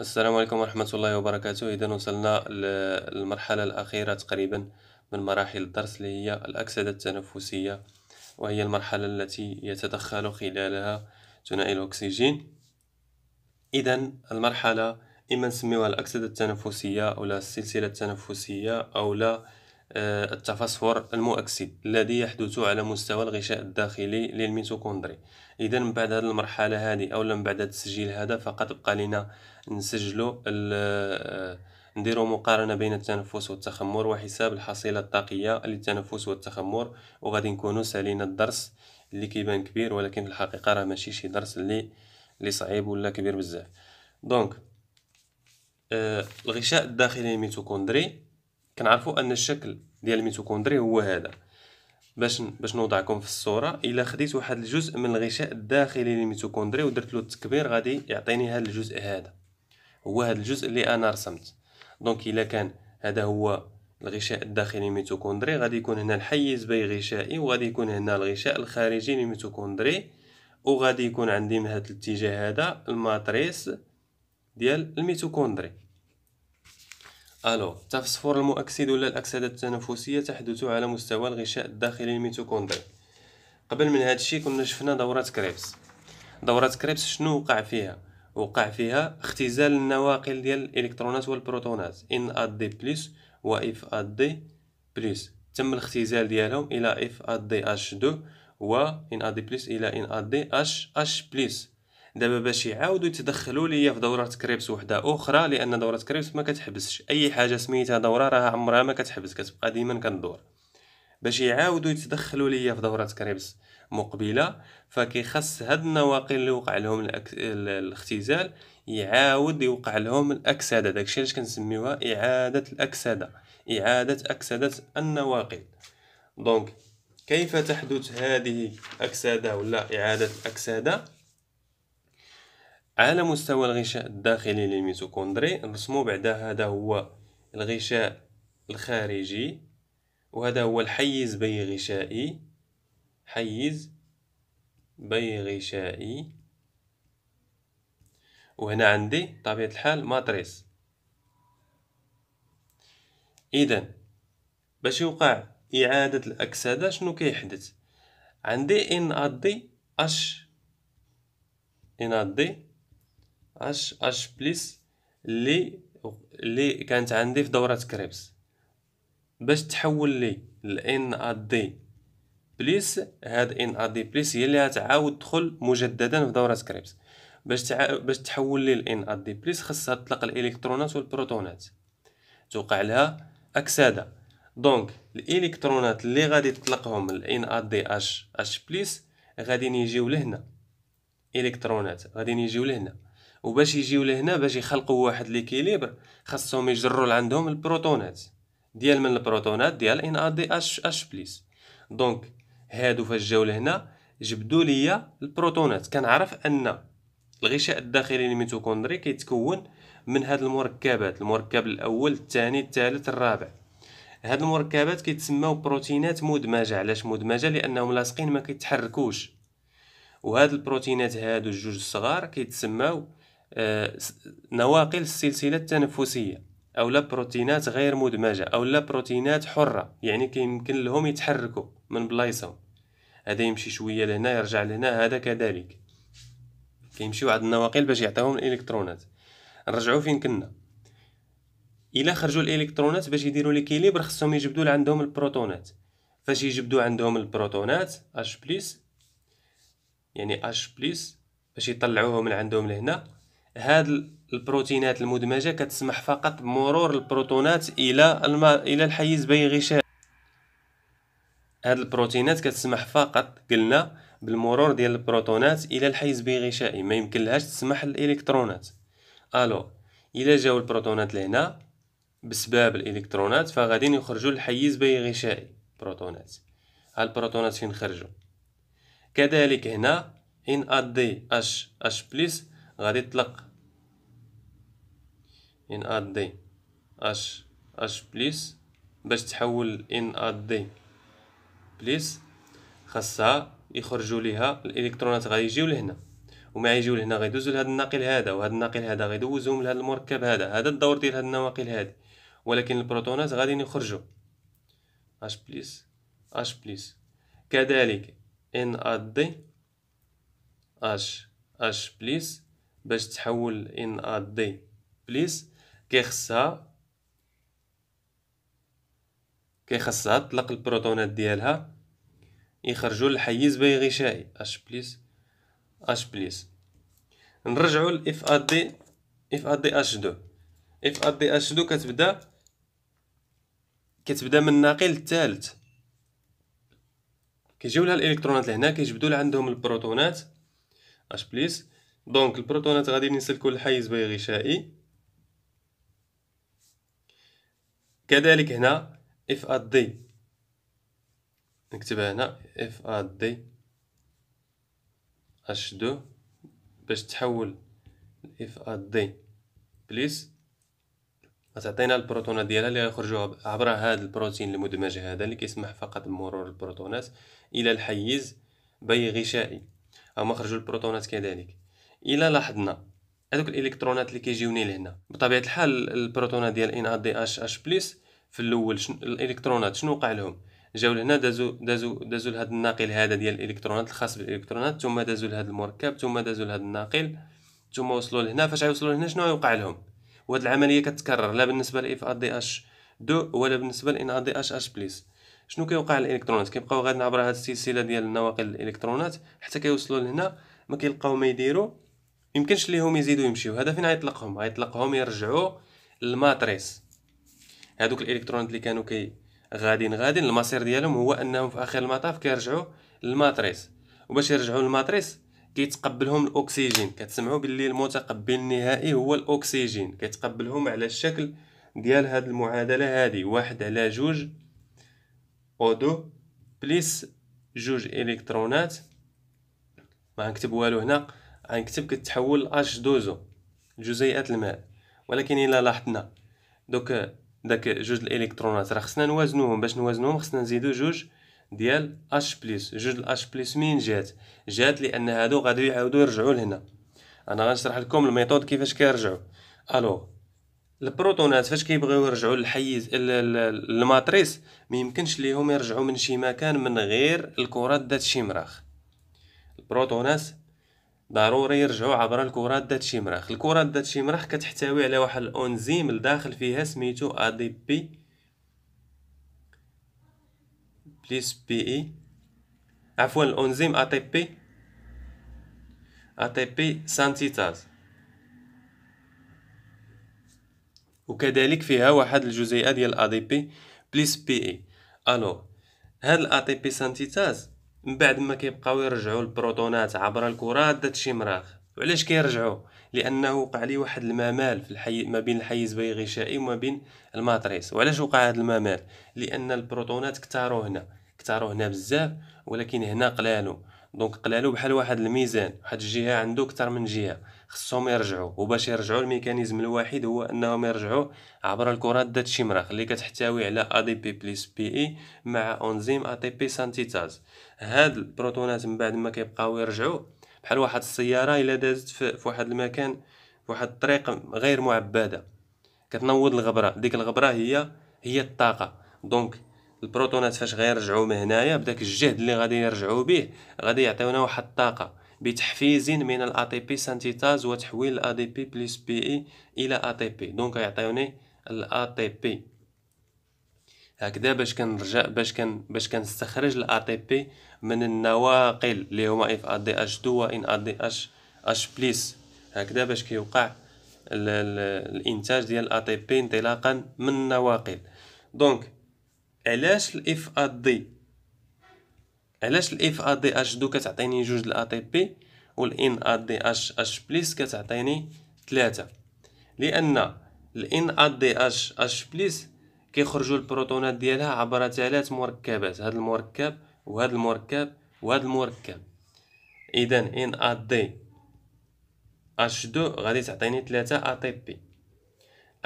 السلام عليكم ورحمة الله وبركاته إذا وصلنا للمرحلة الأخيرة تقريبا من مراحل الدرس اللي هي الأكسدة التنفسية وهي المرحلة التي يتدخل خلالها ثنائي الأكسجين إذا المرحلة إما نسميوها الأكسدة التنفسية أو لا السلسلة التنفسية أو لا آه، التفسفر المؤكسد الذي يحدث على مستوى الغشاء الداخلي للميتوكوندري اذا من بعد هذه المرحله هذه او من بعد التسجيل هذا فقط بقى لنا نسجلو آه، نديرو مقارنه بين التنفس والتخمر وحساب الحصيله الطاقيه للتنفس والتخمر وغادي نكونوا سالينا الدرس اللي كيبان كبير ولكن في الحقيقه راه ماشي شي درس اللي اللي صعيب ولا كبير بزاف دونك آه الغشاء الداخلي للميتوكوندري كنعرفوا ان الشكل ديال الميتوكوندري هو هذا باش باش نوضعكم في الصوره الا خديت واحد الجزء من الغشاء الداخلي للميتوكوندري ودرت له التكبير غادي يعطيني هذا الجزء هذا هو هذا الجزء اللي انا رسمت دونك الا كان هذا هو الغشاء الداخلي للميتوكوندري غادي يكون هنا الحيز بي غشائي وغادي يكون هنا الغشاء الخارجي للميتوكوندري وغادي يكون عندي من هذا الاتجاه هذا الماتريس ديال الميتوكوندري ألو تفسفر المؤكسد ولا الأكسدة التنفسية تحدث على مستوى الغشاء الداخلي الميتوكوندري قبل من هذا الشيء كنا شفنا دورة كريبس دورة كريبس شنو وقع فيها وقع فيها اختزال النواقل ديال الالكترونات والبروتونات ان اد دي بلس و اف اد دي بلس تم الاختزال ديالهم الى اف اد دي اش 2 و ان اد دي بلس الى ان اد دي اش اش بلس دابا باش يعاودوا يتدخلوا ليا في دوره كريبس وحده اخرى لان دوره كريبس ما كتحبسش اي حاجه سميتها دوره راها عمرها ما كتحبس كتبقى ديما كندور باش يعاودوا يتدخلوا ليا في دوره كريبس مقبله فكيخص هاد النواقل اللي وقع لهم الأك... الاختزال يعاود يوقع لهم الاكسده داكشي علاش كنسميوها اعاده الاكسده اعاده اكسده النواقل دونك كيف تحدث هذه اكسده ولا اعاده الاكسده على مستوى الغشاء الداخلي للميتوكوندري نرسمو بعدا هذا هو الغشاء الخارجي وهذا هو الحيز بي غشائي حيز بي غشائي وهنا عندي طبيعة الحال ماتريس إذا باش يوقع إعادة الأكسدة شنو كيحدث عندي إن أدي أش إن أدي اش اش بليس لي لي كانت عندي في دورة كريبس باش تحول لي ان ا دي بليس هاد ان ا دي بليس هي اللي غتعاود تدخل مجددا في دورة كريبس باش تع... باش تحول لي ان ا دي بليس خاصها تطلق الالكترونات والبروتونات توقع لها اكسده دونك الالكترونات اللي غادي تطلقهم الان ا دي اش اش بليس غادي يجيو لهنا الكترونات غادي يجيو لهنا وباش يجيو لهنا باش يخلقوا واحد ليكيليبر خاصهم يجروا لعندهم البروتونات ديال من البروتونات ديال ان ا دي اش اش بليس دونك هادو فاش جاو لهنا جبدوا ليا البروتونات كنعرف ان الغشاء الداخلي للميتوكوندري كيتكون من هاد المركبات المركب الاول الثاني الثالث الرابع هاد المركبات كيتسموا بروتينات مدمجه علاش مدمجه لانهم لاصقين ما كيتحركوش وهاد البروتينات هادو الجوج الصغار كيتسموا آه، نواقل السلسلة التنفسية أو لا بروتينات غير مدمجة أو لا بروتينات حرة يعني كيمكن لهم يتحركوا من بلايصهم هذا يمشي شوية لهنا يرجع لهنا هذا كذلك كيمشيو عند النواقل باش يعطيوهم الإلكترونات نرجعو فين كنا الا خرجوا الالكترونات باش يديروا ليكيليبر خصهم يجبدوا لعندهم البروتونات فاش يجبدوا عندهم البروتونات اش بليس يعني اش بليس باش يطلعوهم من عندهم لهنا هاد البروتينات المدمجة كتسمح فقط بمرور البروتونات إلى الم... إلى الحيز بين غشاء هاد البروتينات كتسمح فقط قلنا بالمرور ديال البروتونات إلى الحيز بين غشائي ما يمكن لهاش تسمح للإلكترونات ألو إلا جاو البروتونات لهنا بسبب الإلكترونات فغادي يخرجوا للحيز بين غشائي بروتونات هاد البروتونات فين خرجوا كذلك هنا إن أدي أش أش بليس غادي تطلق ان ا دي اش اش بليس باش تحول ان ا دي بليس خاصها يخرجوا ليها الالكترونات غادي يجيو لهنا وما يجيو لهنا غيدوزو لهذا الناقل هذا وهذا الناقل هذا غيدوزهم لهذا المركب هذا هذا الدور ديال هذه النواقل هذه ولكن البروتونات غادي يخرجوا اش بليس اش بليس كذلك ان دي اش اش بليس باش تحول ان دي بليس كيخصها كيخصها تطلق البروتونات ديالها يخرجوا للحيز باي غشائي اش بليس اش بليس نرجعوا لاف ا دي اف ا دي اش دو اف ا دي اش دو كتبدا كتبدا من الناقل الثالث كيجيو لها الالكترونات لهنا كيجبدوا لها عندهم البروتونات اش بليس دونك البروتونات غادي ينسلكوا للحيز باي غشائي كذلك هنا اف ا دي نكتبها هنا اف ا دي اش دو باش تحول اف ا دي بليس غتعطينا البروتونات ديالها اللي غيخرجوا عبر هذا البروتين المدمج هذا اللي كيسمح فقط بمرور البروتونات الى الحيز بي غشائي هما خرجوا البروتونات كذلك الى لاحظنا هذوك الالكترونات اللي كيجيوني لهنا بطبيعه الحال البروتونات ديال ان ا دي اش اش بليس في الاول شن... الالكترونات شنو وقع لهم جاو لهنا دازو دازو دازو لهذا الناقل هذا ديال الالكترونات الخاص بالالكترونات ثم دازو لهذا المركب ثم دازو لهذا الناقل ثم وصلوا لهنا فاش غيوصلوا لهنا شنو غيوقع لهم وهاد العمليه كتكرر لا بالنسبه لاف ا دي اش دو ولا بالنسبه لان ا دي اش اش بليس شنو كيوقع الالكترونات كيبقاو غادي عبر هاد السلسله ديال نواقل الالكترونات حتى كيوصلوا لهنا ما كيلقاو ما يديروا يمكنش ليهم يزيدوا يمشيو هذا فين غيطلقهم غيطلقهم يرجعوا للماتريس هذوك الالكترونات اللي كانوا كي غادين غادين المصير ديالهم هو انهم في اخر المطاف كيرجعوا للماتريس وباش يرجعوا للماتريس كيتقبلهم الاكسجين كتسمعوا باللي المتقبل النهائي هو الاكسجين كيتقبلهم على الشكل ديال هاد المعادله هذه واحد على جوج او دو بليس جوج الكترونات ما نكتب والو هنا غنكتب كتحول لاش دوزو جزيئات الماء ولكن الا لاحظنا دوك داك جوج الالكترونات راه خصنا نوازنوهم باش نوازنوهم خصنا نزيدو جوج ديال اش بليس جوج الاش بليس منين جات جات لان هادو غادي يعاودو يرجعو لهنا انا غنشرح لكم الميثود كيفاش كيرجعو الو البروتونات فاش كيبغيو يرجعوا للحيز الماتريس ما يمكنش ليهم يرجعوا من شي مكان من غير الكرات ذات شي مراخ البروتونات ضروري يرجعوا عبر الكرات ذات شي مراخ الكرات ذات شي مراخ كتحتوي على واحد الانزيم لداخل فيها سميتو ادي بي بليس بي اي عفوا الانزيم ا تي بي ا تي بي سانتيتاز وكذلك فيها واحد الجزيئه ديال ا دي بي بليس بي اي الو هاد ال ا تي بي سانتيتاز من بعد ما كيبقاو يرجعوا البروتونات عبر الكرات ذات الشمراخ وعلاش كيرجعوا لانه وقع لي واحد الممال في الحي ما بين الحيز الغشائي وما بين الماتريس وعلاش وقع هذا الممال لان البروتونات كثاروا هنا كثاروا هنا بزاف ولكن هنا قلالوا دونك قلالو بحال واحد الميزان واحد الجهه عنده اكثر من جهه خصهم يرجعوا وباش يرجعوا الميكانيزم الوحيد هو انهم يرجعوا عبر الكرات ذات الشمراخ اللي كتحتوي على ادي بي بلس بي اي مع انزيم اتي بي سانتيتاز هاد البروتونات من بعد ما كيبقاو يرجعوا بحال واحد السياره الا دازت في واحد المكان في واحد الطريق غير معبده كتنوض الغبره ديك الغبره هي هي الطاقه دونك البروتونات فاش غيرجعوا من هنايا بداك الجهد اللي غادي يرجعوا به غادي يعطيونا واحد الطاقه بتحفيز من الاي تي بي سانتيتاز وتحويل الاي دي بي بلس بي اي الى اي تي بي دونك يعطيوني الاي تي بي هكذا باش كنرجع باش كن باش كنستخرج الار تي بي من النواقل اللي هما اف ار دي اش دو وان ار دي اش اش بليس هكذا باش كيوقع ال الـ الانتاج ديال الار تي بي انطلاقا من النواقل دونك علاش الاف ار دي علاش الاف ار دي اش دو كتعطيني جوج الار تي بي والان ار دي اش اش بليس كتعطيني ثلاثة لان الان ار دي اش اش بليس كيخرجوا البروتونات ديالها عبر ثلاث مركبات هذا المركب وهذا المركب وهذا المركب اذا ان ا دي اش 2 غادي تعطيني 3 ا تي بي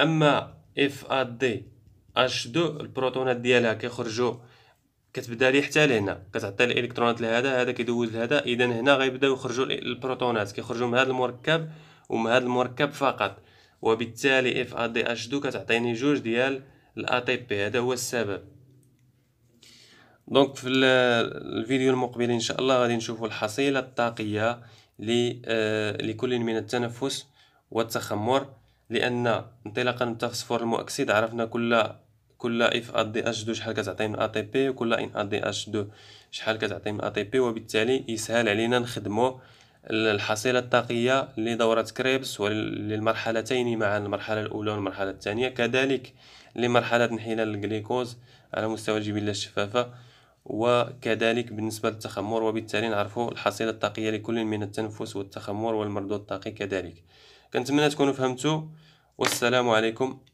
اما اف ا دي اش 2 البروتونات ديالها كيخرجوا كتبدا لي حتى لهنا كتعطي الالكترونات لهذا هذا كيدوز لهذا اذا هنا غيبداو يخرجوا البروتونات كيخرجوا من هذا المركب ومن هذا المركب فقط وبالتالي اف ا دي اش 2 كتعطيني جوج ديال الأطيبي هذا هو السبب دونك في الفيديو المقبل ان شاء الله غادي نشوفوا الحصيله الطاقيه آه، لكل من التنفس والتخمر لان انطلاقا من التفسفور المؤكسد عرفنا كل كل اف ا دي اش دو شحال كتعطي من ا تي بي وكل ان ا دي اش دو شحال كتعطي من ا تي بي وبالتالي يسهل علينا نخدمو الحصيلة الطاقية لدورة كريبس وللمرحلتين معا المرحلة الأولى والمرحلة الثانية كذلك لمرحلة انحلال الجليكوز على مستوى الجبلة الشفافة وكذلك بالنسبة للتخمر وبالتالي نعرفوا الحصيلة الطاقية لكل من التنفس والتخمر والمردود الطاقي كذلك كنتمنى تكونوا فهمتوا والسلام عليكم